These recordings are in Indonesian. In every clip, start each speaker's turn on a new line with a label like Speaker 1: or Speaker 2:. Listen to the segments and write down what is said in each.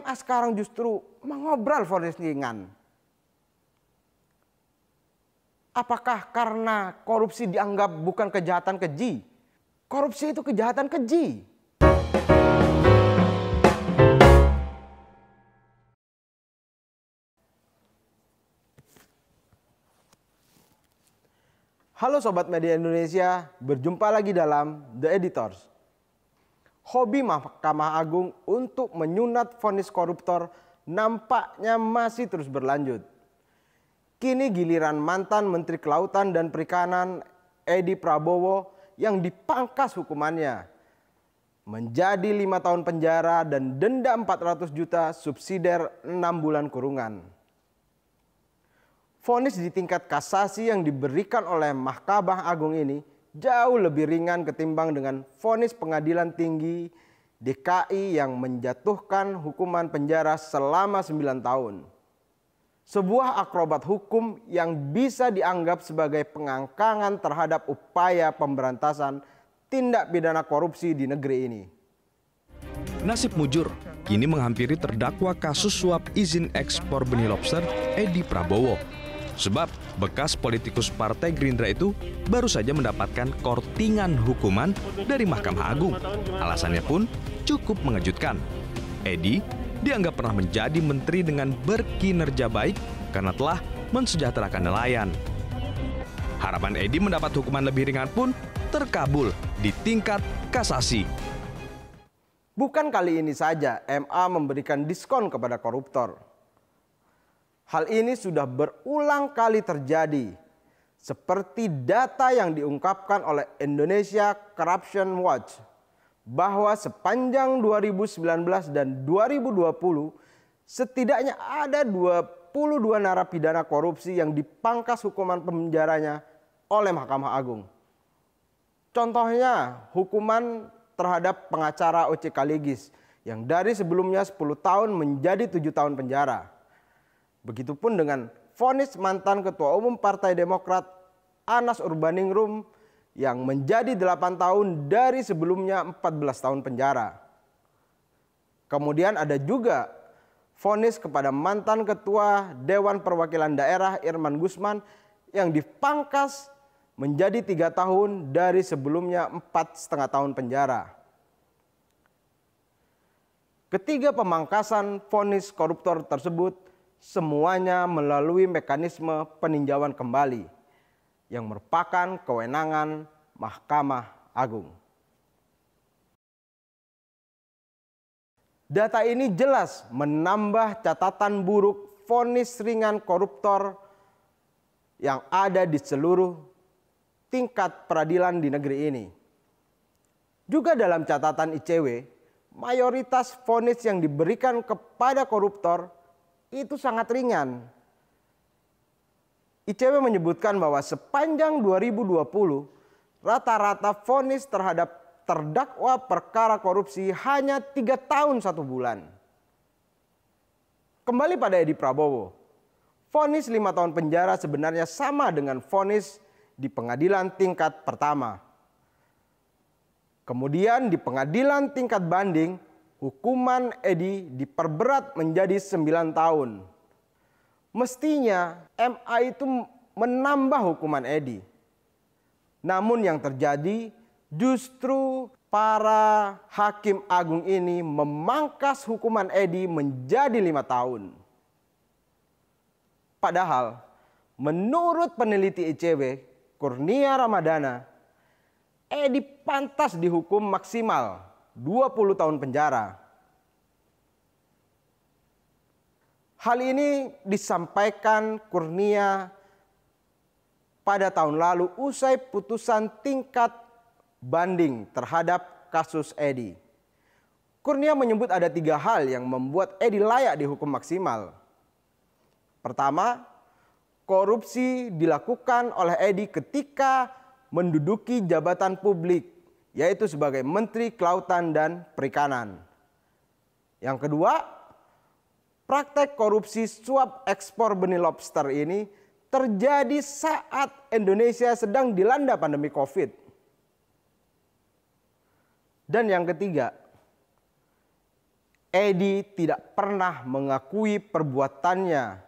Speaker 1: MA sekarang justru mengobrol fonis ringan. Apakah karena korupsi dianggap bukan kejahatan keji? Korupsi itu kejahatan keji. Halo Sobat Media Indonesia, berjumpa lagi dalam The Editors hobi Mahkamah Agung untuk menyunat vonis koruptor nampaknya masih terus berlanjut. Kini giliran mantan Menteri Kelautan dan Perikanan Edi Prabowo yang dipangkas hukumannya menjadi lima tahun penjara dan denda 400 juta subsidiar 6 bulan kurungan. Fonis di tingkat kasasi yang diberikan oleh Mahkamah Agung ini jauh lebih ringan ketimbang dengan vonis pengadilan tinggi DKI yang menjatuhkan hukuman penjara selama 9 tahun. Sebuah akrobat hukum yang bisa dianggap sebagai pengangkangan terhadap upaya pemberantasan tindak pidana korupsi di negeri ini. Nasib Mujur kini menghampiri terdakwa kasus suap izin ekspor benih lobster Edi Prabowo Sebab bekas politikus Partai Gerindra itu baru saja mendapatkan kortingan hukuman dari Mahkamah Agung. Alasannya pun cukup mengejutkan. Edi dianggap pernah menjadi menteri dengan berkinerja baik karena telah mensejahterakan nelayan. Harapan Edi mendapat hukuman lebih ringan pun terkabul di tingkat kasasi. Bukan kali ini saja MA memberikan diskon kepada koruptor. Hal ini sudah berulang kali terjadi, seperti data yang diungkapkan oleh Indonesia Corruption Watch bahwa sepanjang 2019 dan 2020 setidaknya ada 22 narapidana korupsi yang dipangkas hukuman penjaranya oleh Mahkamah Agung. Contohnya hukuman terhadap pengacara OC Kaligis yang dari sebelumnya 10 tahun menjadi 7 tahun penjara. Begitupun dengan vonis mantan Ketua Umum Partai Demokrat Anas Urbaningrum yang menjadi 8 tahun dari sebelumnya 14 tahun penjara. Kemudian ada juga vonis kepada mantan Ketua Dewan Perwakilan Daerah Irman Gusman yang dipangkas menjadi tiga tahun dari sebelumnya empat setengah tahun penjara. Ketiga pemangkasan vonis koruptor tersebut semuanya melalui mekanisme peninjauan kembali yang merupakan kewenangan Mahkamah Agung. Data ini jelas menambah catatan buruk vonis ringan koruptor yang ada di seluruh tingkat peradilan di negeri ini. Juga dalam catatan ICW, mayoritas vonis yang diberikan kepada koruptor itu sangat ringan. ICW menyebutkan bahwa sepanjang 2020 rata-rata vonis terhadap terdakwa perkara korupsi hanya tiga tahun satu bulan. Kembali pada Edi Prabowo, vonis lima tahun penjara sebenarnya sama dengan vonis di pengadilan tingkat pertama. Kemudian di pengadilan tingkat banding, hukuman Edi diperberat menjadi 9 tahun. Mestinya MA itu menambah hukuman Edi. Namun yang terjadi justru para hakim agung ini memangkas hukuman Edi menjadi lima tahun. Padahal menurut peneliti ICW Kurnia Ramadana, Edi pantas dihukum maksimal 20 tahun penjara. Hal ini disampaikan Kurnia pada tahun lalu usai putusan tingkat banding terhadap kasus Edi. Kurnia menyebut ada tiga hal yang membuat Edi layak dihukum maksimal. Pertama, korupsi dilakukan oleh Edi ketika menduduki jabatan publik yaitu sebagai Menteri Kelautan dan Perikanan. Yang kedua, praktek korupsi suap ekspor benih lobster ini terjadi saat Indonesia sedang dilanda pandemi Covid. Dan yang ketiga, Edi tidak pernah mengakui perbuatannya.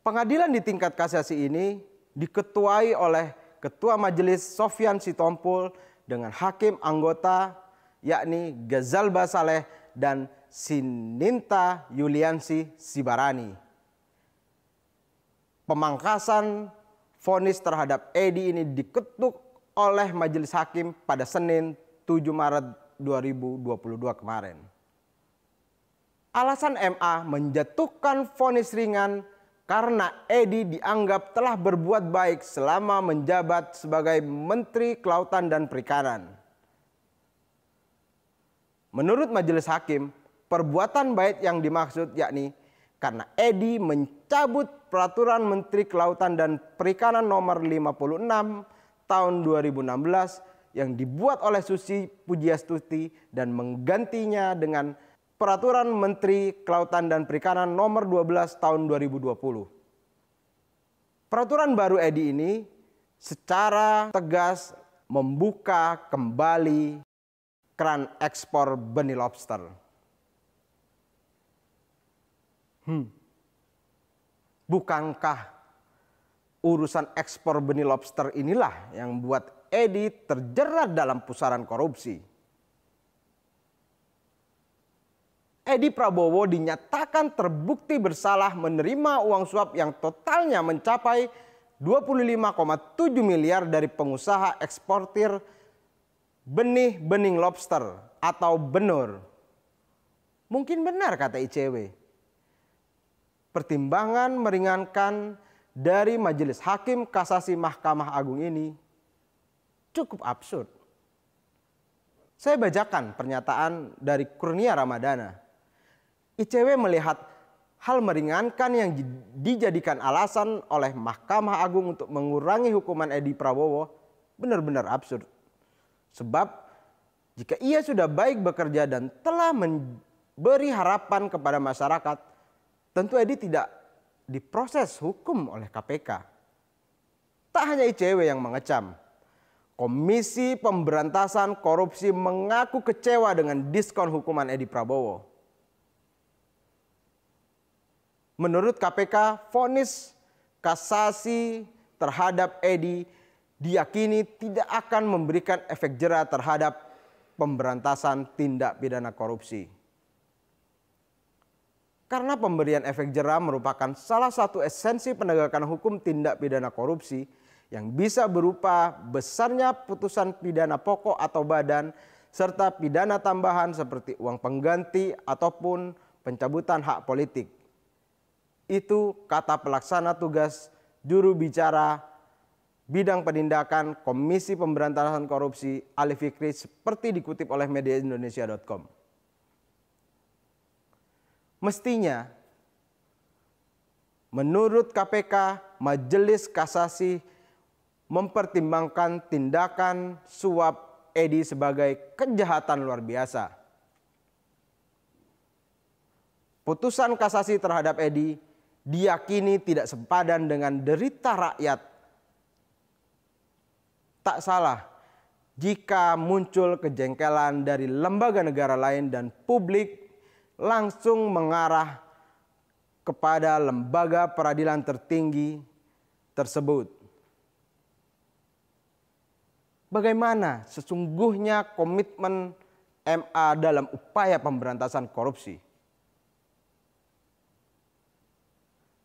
Speaker 1: Pengadilan di tingkat kasasi ini diketuai oleh Ketua Majelis Sofian Sitompul dengan hakim anggota yakni Gazalba Basaleh dan Sininta Yuliansi Sibarani. Pemangkasan vonis terhadap Edi ini diketuk oleh majelis hakim pada Senin 7 Maret 2022 kemarin. Alasan MA menjatuhkan vonis ringan karena Edi dianggap telah berbuat baik selama menjabat sebagai Menteri Kelautan dan Perikanan. Menurut majelis hakim, perbuatan baik yang dimaksud yakni karena Edi mencabut peraturan Menteri Kelautan dan Perikanan nomor 56 tahun 2016 yang dibuat oleh Susi Pujiastuti dan menggantinya dengan Peraturan Menteri Kelautan dan Perikanan Nomor 12 Tahun 2020. Peraturan baru EDI ini secara tegas membuka kembali keran ekspor benih lobster. Hmm. Bukankah urusan ekspor benih lobster inilah yang membuat Edi terjerat dalam pusaran korupsi? Edi Prabowo dinyatakan terbukti bersalah menerima uang suap yang totalnya mencapai 25,7 miliar dari pengusaha eksportir benih bening lobster atau benur. Mungkin benar kata ICW. Pertimbangan meringankan dari Majelis Hakim Kasasi Mahkamah Agung ini cukup absurd. Saya bacakan pernyataan dari Kurnia Ramadana ICW melihat hal meringankan yang dijadikan alasan oleh Mahkamah Agung untuk mengurangi hukuman Edi Prabowo benar-benar absurd. Sebab jika ia sudah baik bekerja dan telah memberi harapan kepada masyarakat, tentu Edi tidak diproses hukum oleh KPK. Tak hanya ICW yang mengecam, Komisi Pemberantasan Korupsi mengaku kecewa dengan diskon hukuman Edi Prabowo. Menurut KPK, vonis kasasi terhadap Edi diyakini tidak akan memberikan efek jera terhadap pemberantasan tindak pidana korupsi. Karena pemberian efek jera merupakan salah satu esensi penegakan hukum tindak pidana korupsi yang bisa berupa besarnya putusan pidana pokok atau badan serta pidana tambahan seperti uang pengganti ataupun pencabutan hak politik. Itu kata pelaksana tugas juru bicara bidang penindakan Komisi Pemberantasan Korupsi Ali Fikri seperti dikutip oleh mediaindonesia.com. Mestinya menurut KPK Majelis Kasasi mempertimbangkan tindakan suap Edi sebagai kejahatan luar biasa. Putusan kasasi terhadap Edi diyakini tidak sepadan dengan derita rakyat. Tak salah jika muncul kejengkelan dari lembaga negara lain dan publik langsung mengarah kepada lembaga peradilan tertinggi tersebut. Bagaimana sesungguhnya komitmen MA dalam upaya pemberantasan korupsi?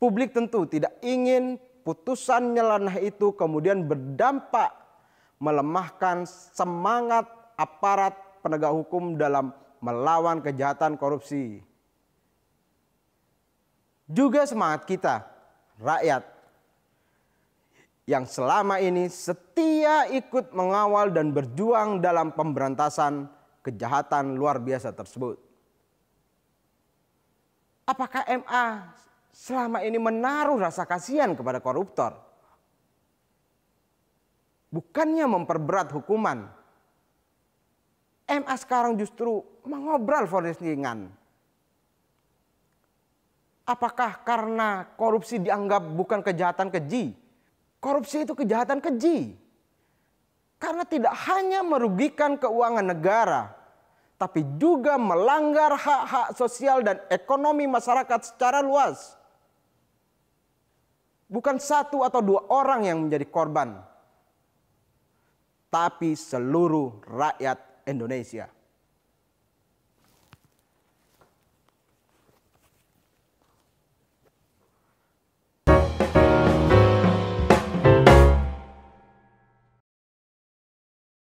Speaker 1: Publik tentu tidak ingin putusan nyelanah itu kemudian berdampak melemahkan semangat aparat penegak hukum dalam melawan kejahatan korupsi. Juga semangat kita, rakyat, yang selama ini setia ikut mengawal dan berjuang dalam pemberantasan kejahatan luar biasa tersebut. Apakah MA selama ini menaruh rasa kasihan kepada koruptor. Bukannya memperberat hukuman. MA sekarang justru mengobral fonis ringan. Apakah karena korupsi dianggap bukan kejahatan keji? Korupsi itu kejahatan keji. Karena tidak hanya merugikan keuangan negara, tapi juga melanggar hak-hak sosial dan ekonomi masyarakat secara luas. Bukan satu atau dua orang yang menjadi korban, tapi seluruh rakyat Indonesia.